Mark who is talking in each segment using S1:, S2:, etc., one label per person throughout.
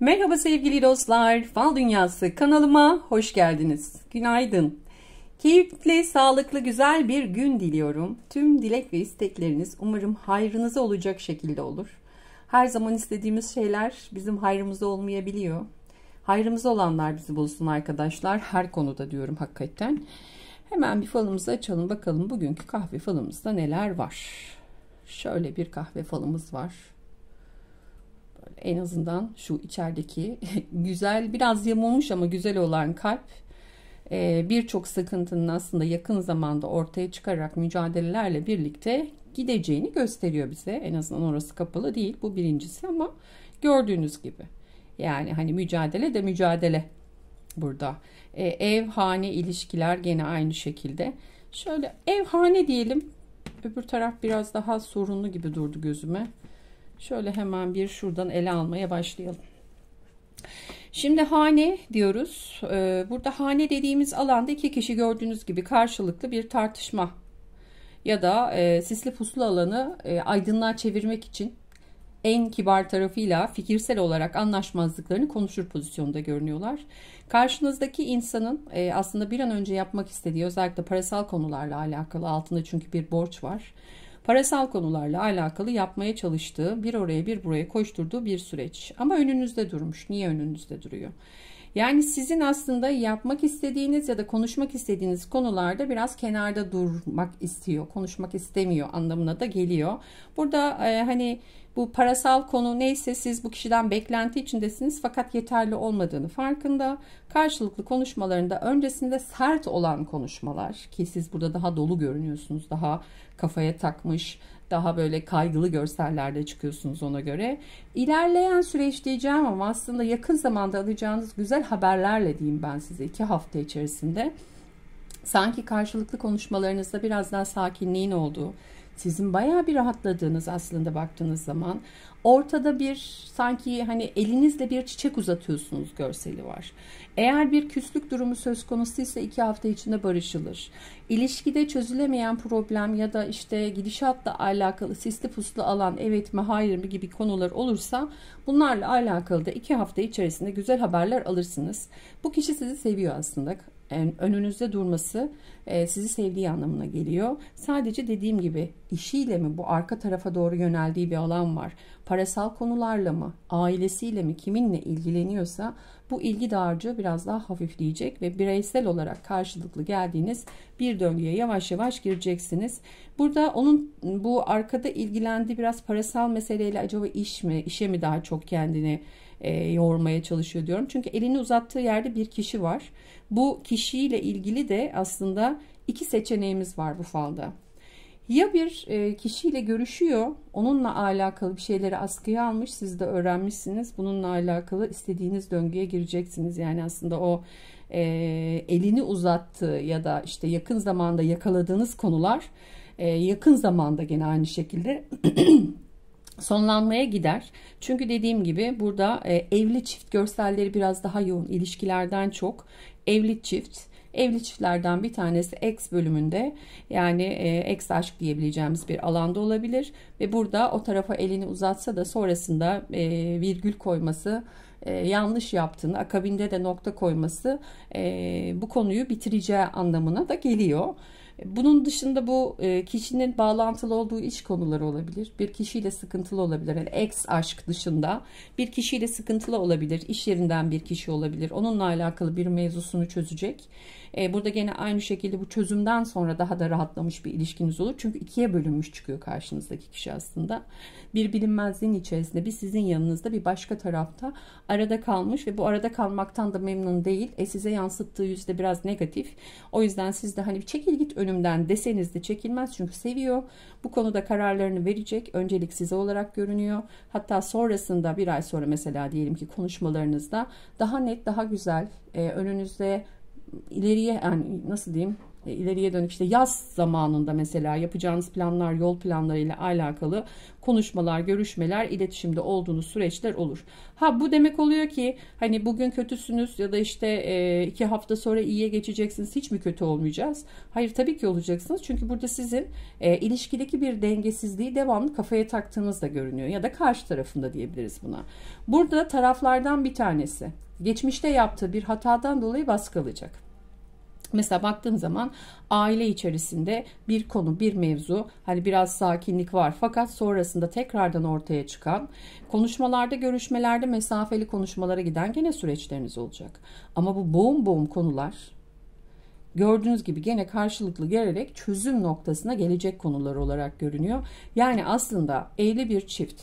S1: Merhaba sevgili dostlar, Fal Dünyası kanalıma hoş geldiniz. Günaydın. Keyifli, sağlıklı, güzel bir gün diliyorum. Tüm dilek ve istekleriniz umarım hayrınıza olacak şekilde olur. Her zaman istediğimiz şeyler bizim hayrımıza olmayabiliyor. Hayrımız olanlar bizi bulsun arkadaşlar. Her konuda diyorum hakikaten. Hemen bir falımızı açalım bakalım bugünkü kahve falımızda neler var. Şöyle bir kahve falımız var en azından şu içerideki güzel biraz yamulmuş ama güzel olan kalp e, birçok sıkıntının aslında yakın zamanda ortaya çıkarak mücadelelerle birlikte gideceğini gösteriyor bize. En azından orası kapalı değil bu birincisi ama gördüğünüz gibi. Yani hani mücadele de mücadele burada. E, ev, hane, ilişkiler gene aynı şekilde. Şöyle ev, hane diyelim. Öbür taraf biraz daha sorunlu gibi durdu gözüme. Şöyle hemen bir şuradan ele almaya başlayalım. Şimdi hane diyoruz. Ee, burada hane dediğimiz alanda iki kişi gördüğünüz gibi karşılıklı bir tartışma ya da e, sisli puslu alanı e, aydınlığa çevirmek için en kibar tarafıyla fikirsel olarak anlaşmazlıklarını konuşur pozisyonda görünüyorlar. Karşınızdaki insanın e, aslında bir an önce yapmak istediği özellikle parasal konularla alakalı altında çünkü bir borç var parasal konularla alakalı yapmaya çalıştığı, bir oraya bir buraya koşturduğu bir süreç. Ama önünüzde durmuş. Niye önünüzde duruyor? Yani sizin aslında yapmak istediğiniz ya da konuşmak istediğiniz konularda biraz kenarda durmak istiyor, konuşmak istemiyor anlamına da geliyor. Burada e, hani bu parasal konu neyse siz bu kişiden beklenti içindesiniz fakat yeterli olmadığını farkında. Karşılıklı konuşmalarında öncesinde sert olan konuşmalar ki siz burada daha dolu görünüyorsunuz, daha kafaya takmış, daha böyle kaygılı görsellerde çıkıyorsunuz ona göre. İlerleyen süreç diyeceğim ama aslında yakın zamanda alacağınız güzel haberlerle diyeyim ben size iki hafta içerisinde. Sanki karşılıklı konuşmalarınızda biraz daha sakinliğin olduğu, sizin bayağı bir rahatladığınız aslında baktığınız zaman ortada bir sanki hani elinizle bir çiçek uzatıyorsunuz görseli var. Eğer bir küslük durumu söz konusu ise iki hafta içinde barışılır. İlişkide çözülemeyen problem ya da işte gidişatla alakalı sisli puslu alan evet mi hayır mı gibi konular olursa bunlarla alakalı da iki hafta içerisinde güzel haberler alırsınız. Bu kişi sizi seviyor aslında önünüzde durması e, sizi sevdiği anlamına geliyor. Sadece dediğim gibi işiyle mi bu arka tarafa doğru yöneldiği bir alan var? Parasal konularla mı? Ailesiyle mi? Kiminle ilgileniyorsa bu ilgi dağarcığı biraz daha hafifleyecek ve bireysel olarak karşılıklı geldiğiniz bir döngüye yavaş yavaş gireceksiniz. Burada onun bu arkada ilgilendiği biraz parasal meseleyle acaba iş mi, işe mi daha çok kendini e, yoğurmaya çalışıyor diyorum. Çünkü elini uzattığı yerde bir kişi var. Bu kişiyle ilgili de aslında iki seçeneğimiz var bu falda. Ya bir e, kişiyle görüşüyor, onunla alakalı bir şeyleri askıya almış, siz de öğrenmişsiniz. Bununla alakalı istediğiniz döngüye gireceksiniz. Yani aslında o e, elini uzattığı ya da işte yakın zamanda yakaladığınız konular e, yakın zamanda gene aynı şekilde sonlanmaya gider. Çünkü dediğim gibi burada e, evli çift görselleri biraz daha yoğun ilişkilerden çok. Evli çift Evli çiftlerden bir tanesi X bölümünde yani e, aşk diyebileceğimiz bir alanda olabilir ve burada o tarafa elini uzatsa da sonrasında e, virgül koyması e, yanlış yaptığını akabinde de nokta koyması e, bu konuyu bitireceği anlamına da geliyor. Bunun dışında bu e, kişinin bağlantılı olduğu iş konuları olabilir. Bir kişiyle sıkıntılı olabilir. Yani ex aşk dışında bir kişiyle sıkıntılı olabilir. İş yerinden bir kişi olabilir. Onunla alakalı bir mevzusunu çözecek e, burada gene aynı şekilde bu çözümden sonra daha da rahatlamış bir ilişkiniz olur. Çünkü ikiye bölünmüş çıkıyor karşınızdaki kişi aslında. Bir bilinmezliğin içerisinde bir sizin yanınızda bir başka tarafta arada kalmış ve bu arada kalmaktan da memnun değil. E size yansıttığı yüzde biraz negatif. O yüzden siz de hani çekil git önümden deseniz de çekilmez çünkü seviyor. Bu konuda kararlarını verecek. Öncelik size olarak görünüyor. Hatta sonrasında bir ay sonra mesela diyelim ki konuşmalarınızda daha net daha güzel e, önünüzde ileriye yani nasıl diyeyim e, ileriye dönük işte yaz zamanında mesela yapacağınız planlar, yol planları ile alakalı konuşmalar, görüşmeler, iletişimde olduğunuz süreçler olur. Ha bu demek oluyor ki hani bugün kötüsünüz ya da işte e, iki hafta sonra iyiye geçeceksiniz hiç mi kötü olmayacağız? Hayır tabii ki olacaksınız çünkü burada sizin e, ilişkideki bir dengesizliği devamlı kafaya taktığınızda görünüyor ya da karşı tarafında diyebiliriz buna. Burada taraflardan bir tanesi geçmişte yaptığı bir hatadan dolayı baskı alacak. Mesela baktığım zaman aile içerisinde bir konu, bir mevzu hani biraz sakinlik var fakat sonrasında tekrardan ortaya çıkan konuşmalarda, görüşmelerde mesafeli konuşmalara giden gene süreçleriniz olacak. Ama bu boğum boğum konular gördüğünüz gibi gene karşılıklı gelerek çözüm noktasına gelecek konular olarak görünüyor. Yani aslında evli bir çift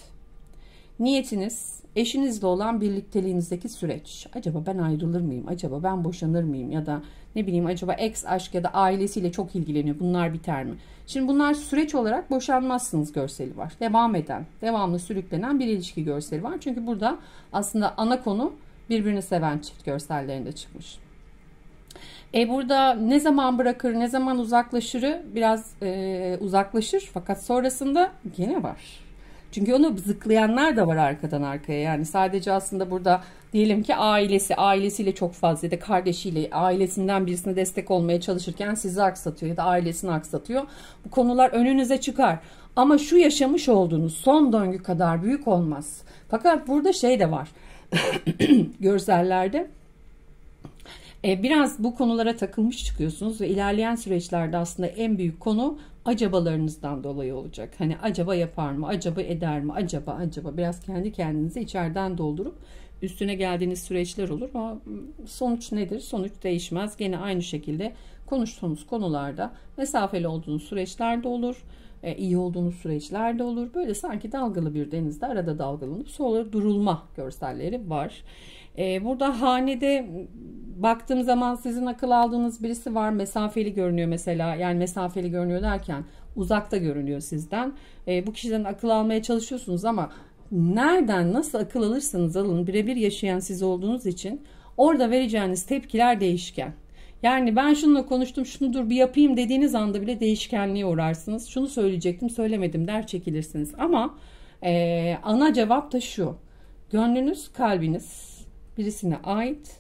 S1: Niyetiniz eşinizle olan birlikteliğinizdeki süreç. Acaba ben ayrılır mıyım? Acaba ben boşanır mıyım? Ya da ne bileyim acaba ex aşk ya da ailesiyle çok ilgileniyor. Bunlar biter mi? Şimdi bunlar süreç olarak boşanmazsınız görseli var. Devam eden, devamlı sürüklenen bir ilişki görseli var. Çünkü burada aslında ana konu birbirini seven çift görsellerinde çıkmış. E burada ne zaman bırakır, ne zaman uzaklaşırı biraz e, uzaklaşır fakat sonrasında gene var. Çünkü onu zıklayanlar da var arkadan arkaya. Yani sadece aslında burada diyelim ki ailesi, ailesiyle çok fazla ya da kardeşiyle, ailesinden birisine destek olmaya çalışırken sizi aksatıyor ya da ailesini aksatıyor. Bu konular önünüze çıkar. Ama şu yaşamış olduğunuz son döngü kadar büyük olmaz. Fakat burada şey de var. görsellerde e, biraz bu konulara takılmış çıkıyorsunuz ve ilerleyen süreçlerde aslında en büyük konu acabalarınızdan dolayı olacak. Hani acaba yapar mı, acaba eder mi, acaba acaba biraz kendi kendinizi içeriden doldurup üstüne geldiğiniz süreçler olur ama sonuç nedir? Sonuç değişmez. Gene aynı şekilde konuştuğumuz konularda mesafeli olduğunuz süreçlerde olur. E, iyi olduğunuz süreçlerde olur. Böyle sanki dalgalı bir denizde arada dalgalanıp sonra durulma görselleri var. E, burada hanede baktığım zaman sizin akıl aldığınız birisi var. Mesafeli görünüyor mesela. Yani mesafeli görünüyor derken uzakta görünüyor sizden. E, bu kişiden akıl almaya çalışıyorsunuz ama nereden nasıl akıl alırsanız alın birebir yaşayan siz olduğunuz için orada vereceğiniz tepkiler değişken. Yani ben şununla konuştum şunu dur bir yapayım dediğiniz anda bile değişkenliğe uğrarsınız. Şunu söyleyecektim söylemedim der çekilirsiniz. Ama e, ana cevap da şu. Gönlünüz kalbiniz birisine ait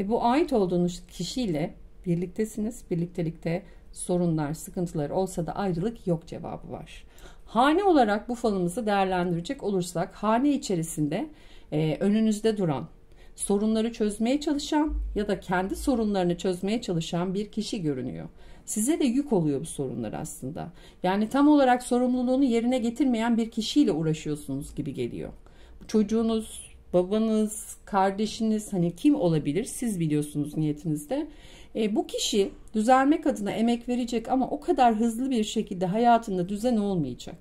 S1: ve bu ait olduğunuz kişiyle birliktesiniz. Birliktelikte sorunlar, sıkıntılar olsa da ayrılık yok cevabı var. Hane olarak bu falımızı değerlendirecek olursak hane içerisinde e, önünüzde duran sorunları çözmeye çalışan ya da kendi sorunlarını çözmeye çalışan bir kişi görünüyor. Size de yük oluyor bu sorunlar aslında. Yani tam olarak sorumluluğunu yerine getirmeyen bir kişiyle uğraşıyorsunuz gibi geliyor. Çocuğunuz, babanız, kardeşiniz hani kim olabilir siz biliyorsunuz niyetinizde. E, bu kişi düzelmek adına emek verecek ama o kadar hızlı bir şekilde hayatında düzen olmayacak.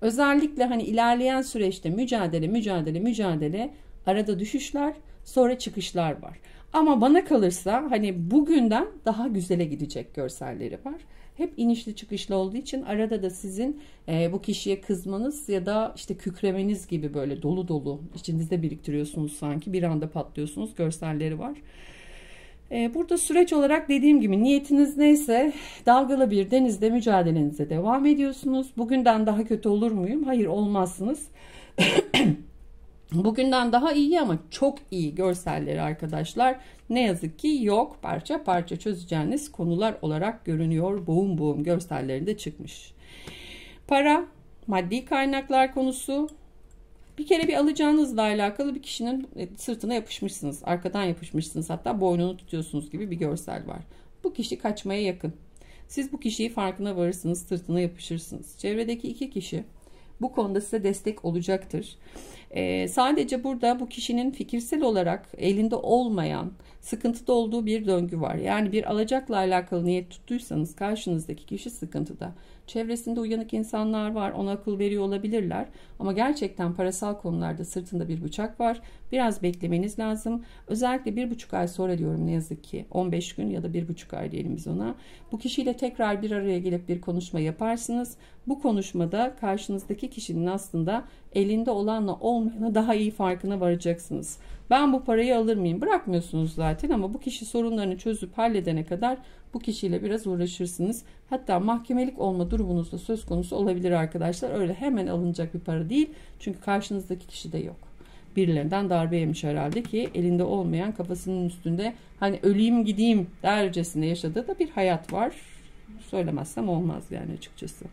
S1: Özellikle hani ilerleyen süreçte mücadele, mücadele, mücadele Arada düşüşler, sonra çıkışlar var. Ama bana kalırsa hani bugünden daha güzele gidecek görselleri var. Hep inişli çıkışlı olduğu için arada da sizin e, bu kişiye kızmanız ya da işte kükremeniz gibi böyle dolu dolu içinizde biriktiriyorsunuz sanki bir anda patlıyorsunuz görselleri var. E, burada süreç olarak dediğim gibi niyetiniz neyse dalgalı bir denizde mücadelenize devam ediyorsunuz. Bugünden daha kötü olur muyum? Hayır olmazsınız. Bugünden daha iyi ama çok iyi görselleri arkadaşlar. Ne yazık ki yok parça parça çözeceğiniz konular olarak görünüyor. Boğum boğum görsellerinde çıkmış. Para, maddi kaynaklar konusu. Bir kere bir alacağınızla alakalı bir kişinin e, sırtına yapışmışsınız. Arkadan yapışmışsınız hatta boynunu tutuyorsunuz gibi bir görsel var. Bu kişi kaçmaya yakın. Siz bu kişiyi farkına varırsınız, sırtına yapışırsınız. Çevredeki iki kişi bu konuda size destek olacaktır. Ee, sadece burada bu kişinin fikirsel olarak elinde olmayan, sıkıntıda olduğu bir döngü var. Yani bir alacakla alakalı niyet tuttuysanız karşınızdaki kişi sıkıntıda. Çevresinde uyanık insanlar var, ona akıl veriyor olabilirler. Ama gerçekten parasal konularda sırtında bir bıçak var. Biraz beklemeniz lazım. Özellikle bir buçuk ay sonra diyorum ne yazık ki. 15 gün ya da bir buçuk ay diyelim biz ona. Bu kişiyle tekrar bir araya gelip bir konuşma yaparsınız. Bu konuşmada karşınızdaki kişinin aslında elinde olanla olmayanı daha iyi farkına varacaksınız. Ben bu parayı alır mıyım? Bırakmıyorsunuz zaten ama bu kişi sorunlarını çözüp halledene kadar bu kişiyle biraz uğraşırsınız. Hatta mahkemelik olma durumunuz da söz konusu olabilir arkadaşlar. Öyle hemen alınacak bir para değil. Çünkü karşınızdaki kişi de yok. Birilerinden darbe yemiş herhalde ki elinde olmayan kafasının üstünde hani öleyim gideyim dercesinde yaşadığı da bir hayat var. Söylemezsem olmaz yani açıkçası.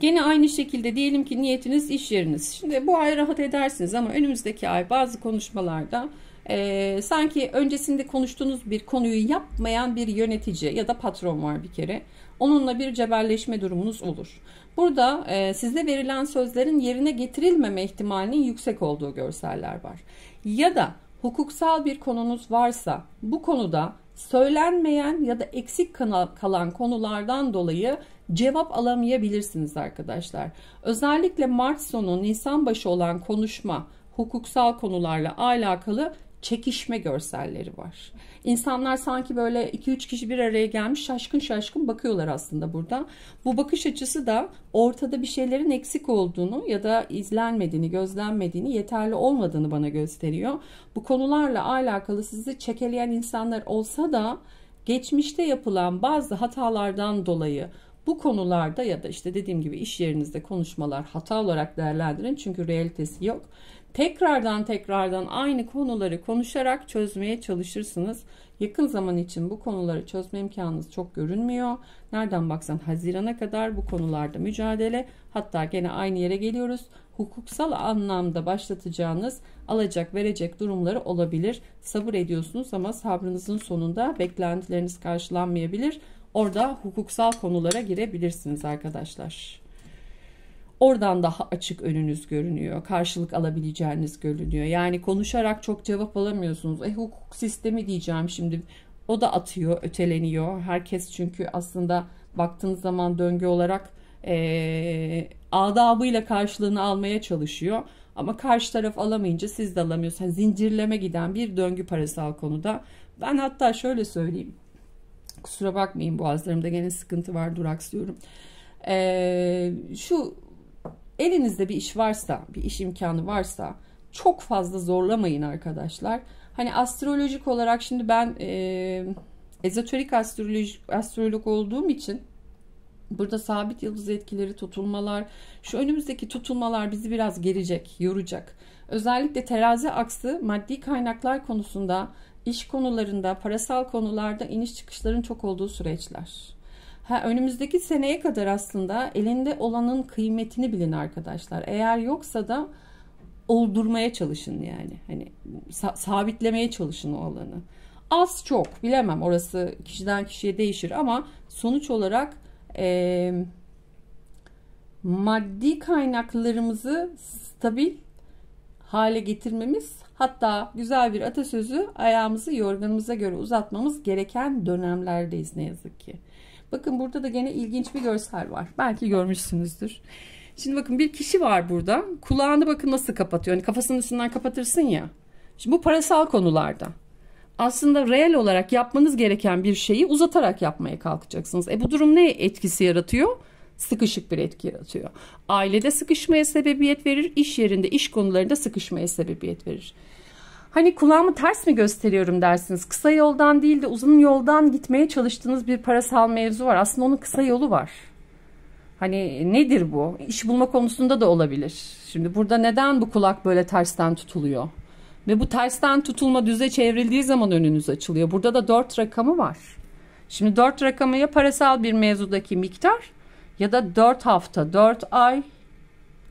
S1: Gene aynı şekilde diyelim ki niyetiniz iş yeriniz. Şimdi bu ay rahat edersiniz ama önümüzdeki ay bazı konuşmalarda e, sanki öncesinde konuştuğunuz bir konuyu yapmayan bir yönetici ya da patron var bir kere. Onunla bir cebelleşme durumunuz olur. Burada e, size verilen sözlerin yerine getirilmeme ihtimalinin yüksek olduğu görseller var. Ya da hukuksal bir konunuz varsa bu konuda söylenmeyen ya da eksik kalan konulardan dolayı cevap alamayabilirsiniz arkadaşlar. Özellikle Mart sonu Nisan başı olan konuşma hukuksal konularla alakalı çekişme görselleri var. İnsanlar sanki böyle 2-3 kişi bir araya gelmiş şaşkın şaşkın bakıyorlar aslında burada. Bu bakış açısı da ortada bir şeylerin eksik olduğunu ya da izlenmediğini, gözlenmediğini, yeterli olmadığını bana gösteriyor. Bu konularla alakalı sizi çekeleyen insanlar olsa da geçmişte yapılan bazı hatalardan dolayı bu konularda ya da işte dediğim gibi iş yerinizde konuşmalar hata olarak değerlendirin çünkü realitesi yok tekrardan tekrardan aynı konuları konuşarak çözmeye çalışırsınız. Yakın zaman için bu konuları çözme imkanınız çok görünmüyor. Nereden baksan Haziran'a kadar bu konularda mücadele hatta gene aynı yere geliyoruz. Hukuksal anlamda başlatacağınız alacak verecek durumları olabilir. Sabır ediyorsunuz ama sabrınızın sonunda beklentileriniz karşılanmayabilir. Orada hukuksal konulara girebilirsiniz arkadaşlar. Oradan daha açık önünüz görünüyor. Karşılık alabileceğiniz görünüyor. Yani konuşarak çok cevap alamıyorsunuz. E hukuk sistemi diyeceğim şimdi. O da atıyor, öteleniyor. Herkes çünkü aslında baktığınız zaman döngü olarak e, adabıyla karşılığını almaya çalışıyor. Ama karşı taraf alamayınca siz de alamıyorsunuz. Yani zincirleme giden bir döngü parasal konuda. Ben hatta şöyle söyleyeyim. Kusura bakmayın boğazlarımda gene sıkıntı var duraksıyorum. Ee, şu elinizde bir iş varsa, bir iş imkanı varsa çok fazla zorlamayın arkadaşlar. Hani astrolojik olarak şimdi ben e, ezoterik astrolojik astrolog olduğum için burada sabit yıldız etkileri, tutulmalar, şu önümüzdeki tutulmalar bizi biraz gelecek, yoracak. Özellikle terazi aksı maddi kaynaklar konusunda, iş konularında, parasal konularda iniş çıkışların çok olduğu süreçler. Ha, önümüzdeki seneye kadar aslında elinde olanın kıymetini bilin arkadaşlar. Eğer yoksa da oldurmaya çalışın yani. Hani sa- sabitlemeye çalışın o alanı. Az çok bilemem orası kişiden kişiye değişir ama sonuç olarak e, maddi kaynaklarımızı stabil hale getirmemiz hatta güzel bir atasözü ayağımızı yorganımıza göre uzatmamız gereken dönemlerdeyiz ne yazık ki. Bakın burada da gene ilginç bir görsel var. Belki görmüşsünüzdür. Şimdi bakın bir kişi var burada. Kulağını bakın nasıl kapatıyor. Hani kafasının üstünden kapatırsın ya. Şimdi bu parasal konularda. Aslında reel olarak yapmanız gereken bir şeyi uzatarak yapmaya kalkacaksınız. E bu durum ne etkisi yaratıyor? Sıkışık bir etki yaratıyor. Ailede sıkışmaya sebebiyet verir, iş yerinde, iş konularında sıkışmaya sebebiyet verir. Hani kulağımı ters mi gösteriyorum dersiniz. Kısa yoldan değil de uzun yoldan gitmeye çalıştığınız bir parasal mevzu var. Aslında onun kısa yolu var. Hani nedir bu? İş bulma konusunda da olabilir. Şimdi burada neden bu kulak böyle tersten tutuluyor? Ve bu tersten tutulma düze çevrildiği zaman önünüz açılıyor. Burada da dört rakamı var. Şimdi dört rakamı ya parasal bir mevzudaki miktar ya da dört hafta, dört ay,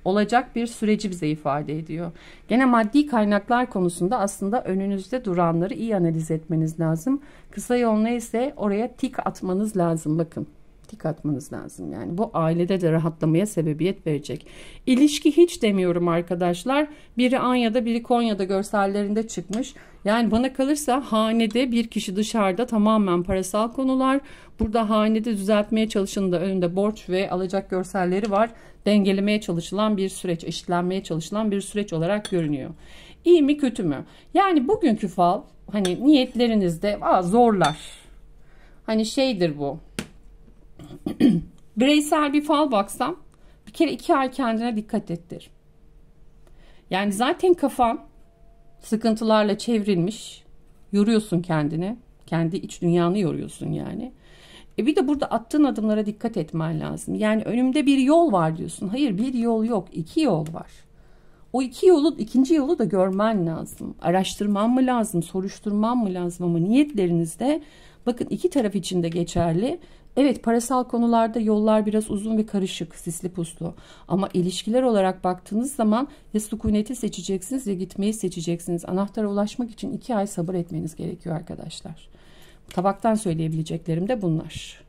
S1: olacak bir süreci bize ifade ediyor. Gene maddi kaynaklar konusunda aslında önünüzde duranları iyi analiz etmeniz lazım. Kısa yol neyse oraya tik atmanız lazım bakın etki katmanız lazım. Yani bu ailede de rahatlamaya sebebiyet verecek. İlişki hiç demiyorum arkadaşlar. Biri Anya'da biri Konya'da görsellerinde çıkmış. Yani bana kalırsa hanede bir kişi dışarıda tamamen parasal konular. Burada hanede düzeltmeye çalışın da önünde borç ve alacak görselleri var. Dengelemeye çalışılan bir süreç, eşitlenmeye çalışılan bir süreç olarak görünüyor. İyi mi kötü mü? Yani bugünkü fal hani niyetlerinizde aa, zorlar. Hani şeydir bu bireysel bir fal baksam bir kere iki ay kendine dikkat ettir. Yani zaten kafan sıkıntılarla çevrilmiş. Yoruyorsun kendini. Kendi iç dünyanı yoruyorsun yani. E bir de burada attığın adımlara dikkat etmen lazım. Yani önümde bir yol var diyorsun. Hayır bir yol yok. iki yol var. O iki yolu, ikinci yolu da görmen lazım. Araştırman mı lazım, soruşturman mı lazım ama niyetlerinizde bakın iki taraf için de geçerli. Evet parasal konularda yollar biraz uzun ve karışık, sisli puslu. Ama ilişkiler olarak baktığınız zaman ya sükuneti seçeceksiniz ya gitmeyi seçeceksiniz. Anahtara ulaşmak için iki ay sabır etmeniz gerekiyor arkadaşlar. Tabaktan söyleyebileceklerim de bunlar.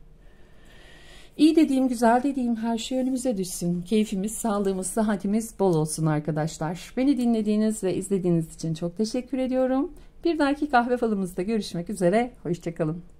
S1: İyi dediğim, güzel dediğim her şey önümüze düşsün. Keyfimiz, sağlığımız, sıhhatimiz bol olsun arkadaşlar. Beni dinlediğiniz ve izlediğiniz için çok teşekkür ediyorum. Bir dahaki kahve falımızda görüşmek üzere. Hoşçakalın.